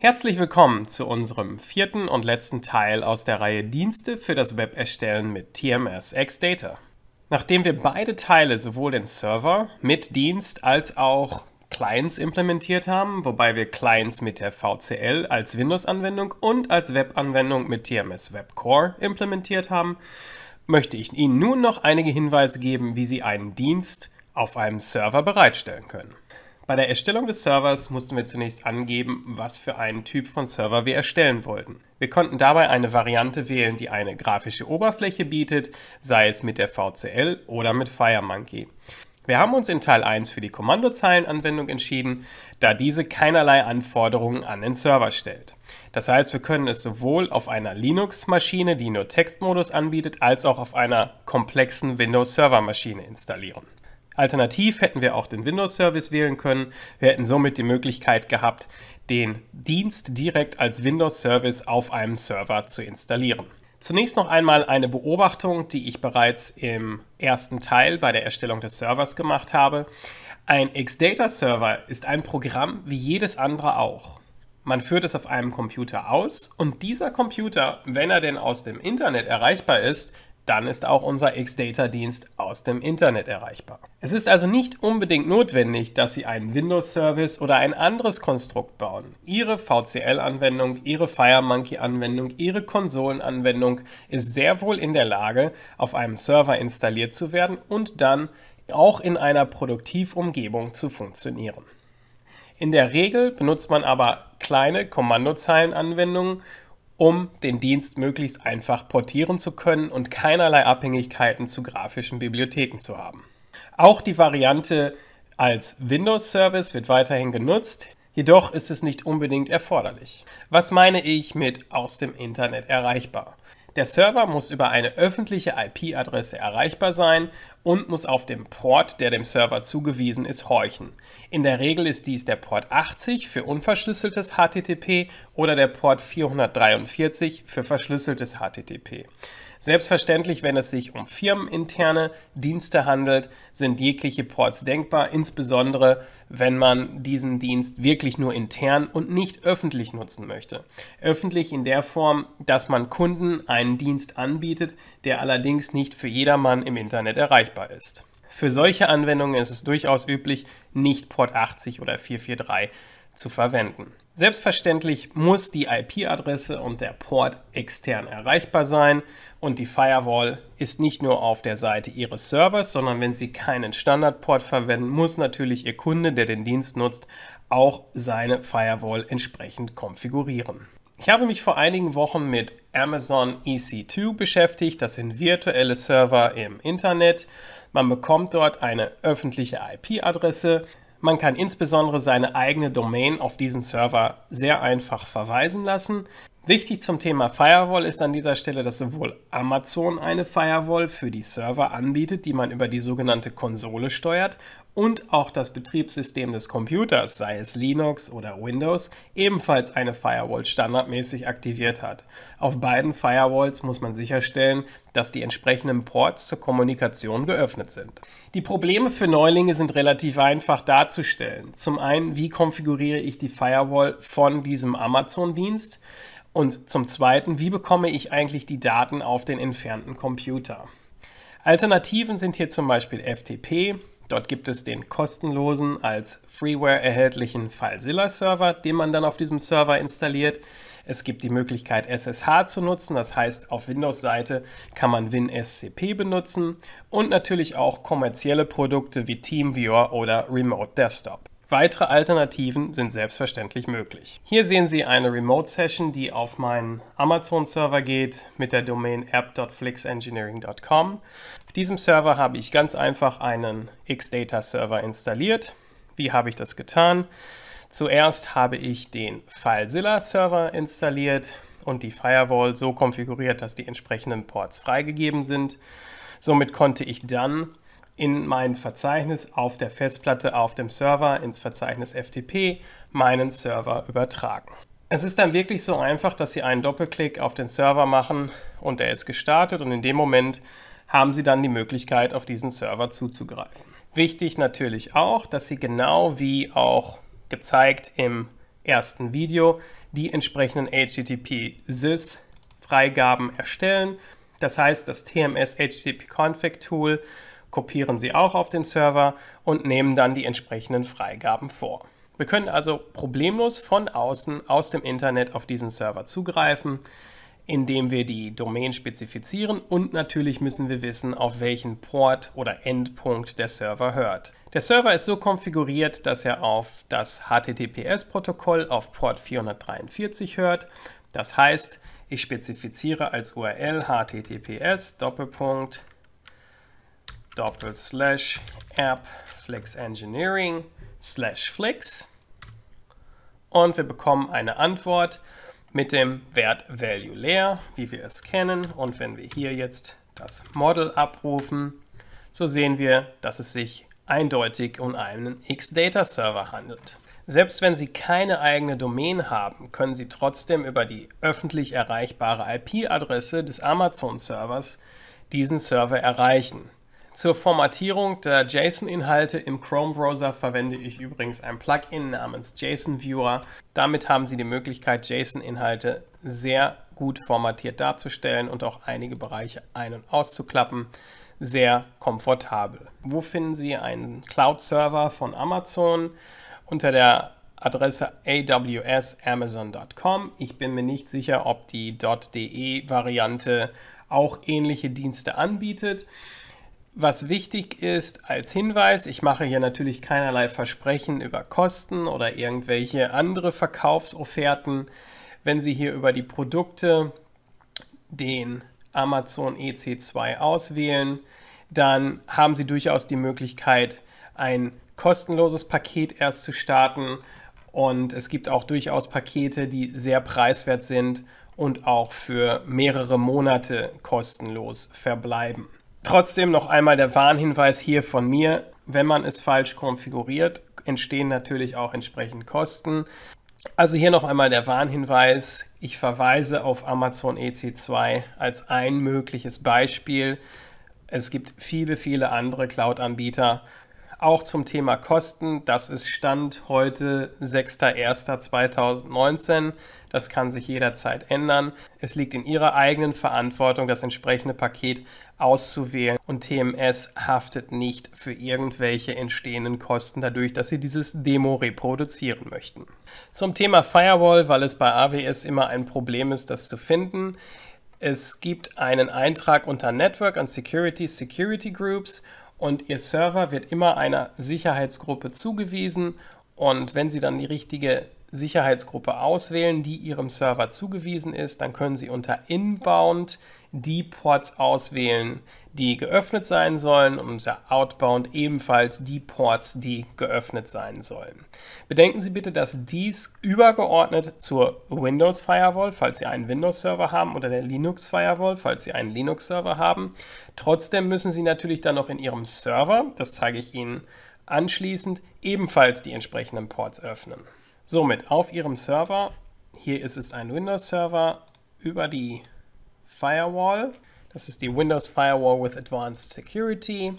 Herzlich willkommen zu unserem vierten und letzten Teil aus der Reihe Dienste für das Web erstellen mit TMS Xdata. Nachdem wir beide Teile sowohl den Server mit Dienst als auch Clients implementiert haben, wobei wir Clients mit der VCL als Windows-Anwendung und als Web-Anwendung mit TMS Web Core implementiert haben, möchte ich Ihnen nun noch einige Hinweise geben, wie Sie einen Dienst auf einem Server bereitstellen können. Bei der Erstellung des Servers mussten wir zunächst angeben, was für einen Typ von Server wir erstellen wollten. Wir konnten dabei eine Variante wählen, die eine grafische Oberfläche bietet, sei es mit der VCL oder mit FireMonkey. Wir haben uns in Teil 1 für die Kommandozeilenanwendung entschieden, da diese keinerlei Anforderungen an den Server stellt. Das heißt, wir können es sowohl auf einer Linux-Maschine, die nur Textmodus anbietet, als auch auf einer komplexen Windows-Server-Maschine installieren. Alternativ hätten wir auch den Windows-Service wählen können. Wir hätten somit die Möglichkeit gehabt, den Dienst direkt als Windows-Service auf einem Server zu installieren. Zunächst noch einmal eine Beobachtung, die ich bereits im ersten Teil bei der Erstellung des Servers gemacht habe. Ein Xdata-Server ist ein Programm wie jedes andere auch. Man führt es auf einem Computer aus und dieser Computer, wenn er denn aus dem Internet erreichbar ist, dann ist auch unser Xdata-Dienst aus dem Internet erreichbar. Es ist also nicht unbedingt notwendig, dass Sie einen Windows-Service oder ein anderes Konstrukt bauen. Ihre VCL-Anwendung, Ihre FireMonkey-Anwendung, Ihre Konsolen-Anwendung ist sehr wohl in der Lage, auf einem Server installiert zu werden und dann auch in einer Produktivumgebung zu funktionieren. In der Regel benutzt man aber kleine Kommandozeilenanwendungen um den Dienst möglichst einfach portieren zu können und keinerlei Abhängigkeiten zu grafischen Bibliotheken zu haben. Auch die Variante als Windows-Service wird weiterhin genutzt, jedoch ist es nicht unbedingt erforderlich. Was meine ich mit aus dem Internet erreichbar? Der Server muss über eine öffentliche IP-Adresse erreichbar sein und muss auf dem Port, der dem Server zugewiesen ist, horchen. In der Regel ist dies der Port 80 für unverschlüsseltes HTTP oder der Port 443 für verschlüsseltes HTTP. Selbstverständlich, wenn es sich um firmeninterne Dienste handelt, sind jegliche Ports denkbar, insbesondere wenn man diesen Dienst wirklich nur intern und nicht öffentlich nutzen möchte. Öffentlich in der Form, dass man Kunden einen Dienst anbietet, der allerdings nicht für jedermann im Internet erreichbar ist. Für solche Anwendungen ist es durchaus üblich, nicht Port 80 oder 443 zu verwenden. Selbstverständlich muss die IP-Adresse und der Port extern erreichbar sein und die Firewall ist nicht nur auf der Seite Ihres Servers, sondern wenn Sie keinen Standardport verwenden, muss natürlich Ihr Kunde, der den Dienst nutzt, auch seine Firewall entsprechend konfigurieren. Ich habe mich vor einigen Wochen mit Amazon EC2 beschäftigt. Das sind virtuelle Server im Internet. Man bekommt dort eine öffentliche IP-Adresse. Man kann insbesondere seine eigene Domain auf diesen Server sehr einfach verweisen lassen. Wichtig zum Thema Firewall ist an dieser Stelle, dass sowohl Amazon eine Firewall für die Server anbietet, die man über die sogenannte Konsole steuert, und auch das Betriebssystem des Computers, sei es Linux oder Windows, ebenfalls eine Firewall standardmäßig aktiviert hat. Auf beiden Firewalls muss man sicherstellen, dass die entsprechenden Ports zur Kommunikation geöffnet sind. Die Probleme für Neulinge sind relativ einfach darzustellen. Zum einen, wie konfiguriere ich die Firewall von diesem Amazon-Dienst? Und zum Zweiten, wie bekomme ich eigentlich die Daten auf den entfernten Computer? Alternativen sind hier zum Beispiel FTP. Dort gibt es den kostenlosen, als Freeware erhältlichen FileZilla-Server, den man dann auf diesem Server installiert. Es gibt die Möglichkeit, SSH zu nutzen, das heißt, auf Windows-Seite kann man WinSCP benutzen und natürlich auch kommerzielle Produkte wie TeamViewer oder Remote Desktop. Weitere Alternativen sind selbstverständlich möglich. Hier sehen Sie eine Remote-Session, die auf meinen Amazon-Server geht mit der Domain app.flixengineering.com. Auf diesem Server habe ich ganz einfach einen Xdata-Server installiert. Wie habe ich das getan? Zuerst habe ich den FileZilla-Server installiert und die Firewall so konfiguriert, dass die entsprechenden Ports freigegeben sind. Somit konnte ich dann in mein Verzeichnis auf der Festplatte auf dem Server ins Verzeichnis FTP meinen Server übertragen. Es ist dann wirklich so einfach, dass Sie einen Doppelklick auf den Server machen und er ist gestartet und in dem Moment haben Sie dann die Möglichkeit, auf diesen Server zuzugreifen. Wichtig natürlich auch, dass Sie genau wie auch gezeigt im ersten Video die entsprechenden HTTP-SYS-Freigaben erstellen. Das heißt, das TMS HTTP Config Tool kopieren sie auch auf den Server und nehmen dann die entsprechenden Freigaben vor. Wir können also problemlos von außen aus dem Internet auf diesen Server zugreifen, indem wir die Domain spezifizieren und natürlich müssen wir wissen, auf welchen Port oder Endpunkt der Server hört. Der Server ist so konfiguriert, dass er auf das HTTPS-Protokoll auf Port 443 hört. Das heißt, ich spezifiziere als URL https:// doppel slash app flex engineering slash flex und wir bekommen eine Antwort mit dem Wert value leer, wie wir es kennen. Und wenn wir hier jetzt das Model abrufen, so sehen wir, dass es sich eindeutig um einen X-Data Server handelt. Selbst wenn Sie keine eigene Domain haben, können Sie trotzdem über die öffentlich erreichbare IP-Adresse des Amazon-Servers diesen Server erreichen. Zur Formatierung der JSON-Inhalte im Chrome-Browser verwende ich übrigens ein Plugin namens JSON Viewer. Damit haben Sie die Möglichkeit, JSON-Inhalte sehr gut formatiert darzustellen und auch einige Bereiche ein- und auszuklappen. Sehr komfortabel. Wo finden Sie einen Cloud-Server von Amazon? Unter der Adresse awsamazon.com. Ich bin mir nicht sicher, ob die .de-Variante auch ähnliche Dienste anbietet. Was wichtig ist als Hinweis, ich mache hier natürlich keinerlei Versprechen über Kosten oder irgendwelche andere Verkaufsofferten. Wenn Sie hier über die Produkte den Amazon EC2 auswählen, dann haben Sie durchaus die Möglichkeit, ein kostenloses Paket erst zu starten. Und es gibt auch durchaus Pakete, die sehr preiswert sind und auch für mehrere Monate kostenlos verbleiben. Trotzdem noch einmal der Warnhinweis hier von mir. Wenn man es falsch konfiguriert, entstehen natürlich auch entsprechend Kosten. Also hier noch einmal der Warnhinweis. Ich verweise auf Amazon EC2 als ein mögliches Beispiel. Es gibt viele, viele andere Cloud-Anbieter, auch zum Thema Kosten, das ist Stand heute 6.1.2019. Das kann sich jederzeit ändern. Es liegt in Ihrer eigenen Verantwortung, das entsprechende Paket auszuwählen und TMS haftet nicht für irgendwelche entstehenden Kosten dadurch, dass Sie dieses Demo reproduzieren möchten. Zum Thema Firewall, weil es bei AWS immer ein Problem ist, das zu finden. Es gibt einen Eintrag unter Network und Security Security Groups und Ihr Server wird immer einer Sicherheitsgruppe zugewiesen und wenn Sie dann die richtige Sicherheitsgruppe auswählen, die Ihrem Server zugewiesen ist, dann können Sie unter Inbound die Ports auswählen, die geöffnet sein sollen und unter Outbound ebenfalls die Ports, die geöffnet sein sollen. Bedenken Sie bitte, dass dies übergeordnet zur Windows Firewall, falls Sie einen Windows Server haben, oder der Linux Firewall, falls Sie einen Linux Server haben. Trotzdem müssen Sie natürlich dann noch in Ihrem Server, das zeige ich Ihnen anschließend, ebenfalls die entsprechenden Ports öffnen. Somit auf Ihrem Server, hier ist es ein Windows Server, über die Firewall. Das ist die Windows Firewall with Advanced Security.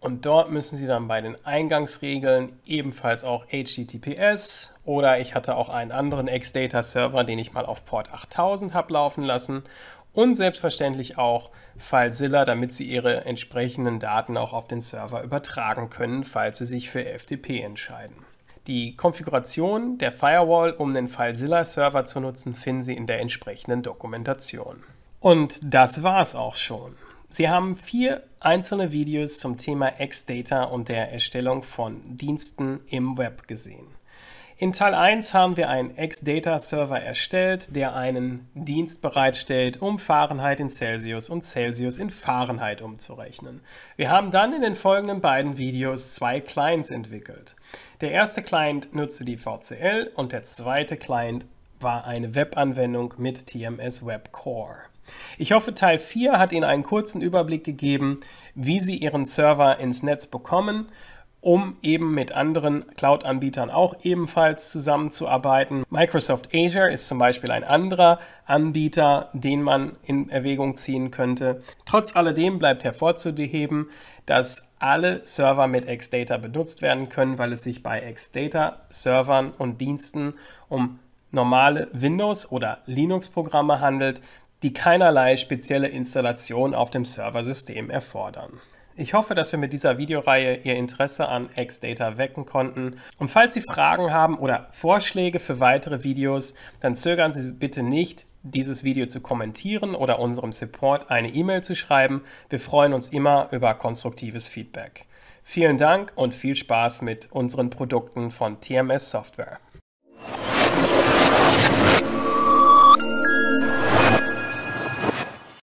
Und dort müssen Sie dann bei den Eingangsregeln ebenfalls auch HTTPS oder ich hatte auch einen anderen Xdata Server, den ich mal auf Port 8000 habe laufen lassen und selbstverständlich auch FileZilla, damit Sie Ihre entsprechenden Daten auch auf den Server übertragen können, falls Sie sich für FTP entscheiden. Die Konfiguration der Firewall, um den FileZilla-Server zu nutzen, finden Sie in der entsprechenden Dokumentation. Und das war's auch schon. Sie haben vier einzelne Videos zum Thema X-Data und der Erstellung von Diensten im Web gesehen. In Teil 1 haben wir einen X-Data-Server erstellt, der einen Dienst bereitstellt, um Fahrenheit in Celsius und Celsius in Fahrenheit umzurechnen. Wir haben dann in den folgenden beiden Videos zwei Clients entwickelt. Der erste Client nutzte die VCL und der zweite Client war eine Webanwendung mit TMS Web Core. Ich hoffe, Teil 4 hat Ihnen einen kurzen Überblick gegeben, wie Sie Ihren Server ins Netz bekommen um eben mit anderen Cloud-Anbietern auch ebenfalls zusammenzuarbeiten. Microsoft Azure ist zum Beispiel ein anderer Anbieter, den man in Erwägung ziehen könnte. Trotz alledem bleibt hervorzuheben, dass alle Server mit Xdata benutzt werden können, weil es sich bei Xdata-Servern und Diensten um normale Windows- oder Linux-Programme handelt, die keinerlei spezielle Installation auf dem Serversystem erfordern. Ich hoffe, dass wir mit dieser Videoreihe Ihr Interesse an X-Data wecken konnten. Und falls Sie Fragen haben oder Vorschläge für weitere Videos, dann zögern Sie bitte nicht, dieses Video zu kommentieren oder unserem Support eine E-Mail zu schreiben. Wir freuen uns immer über konstruktives Feedback. Vielen Dank und viel Spaß mit unseren Produkten von TMS Software.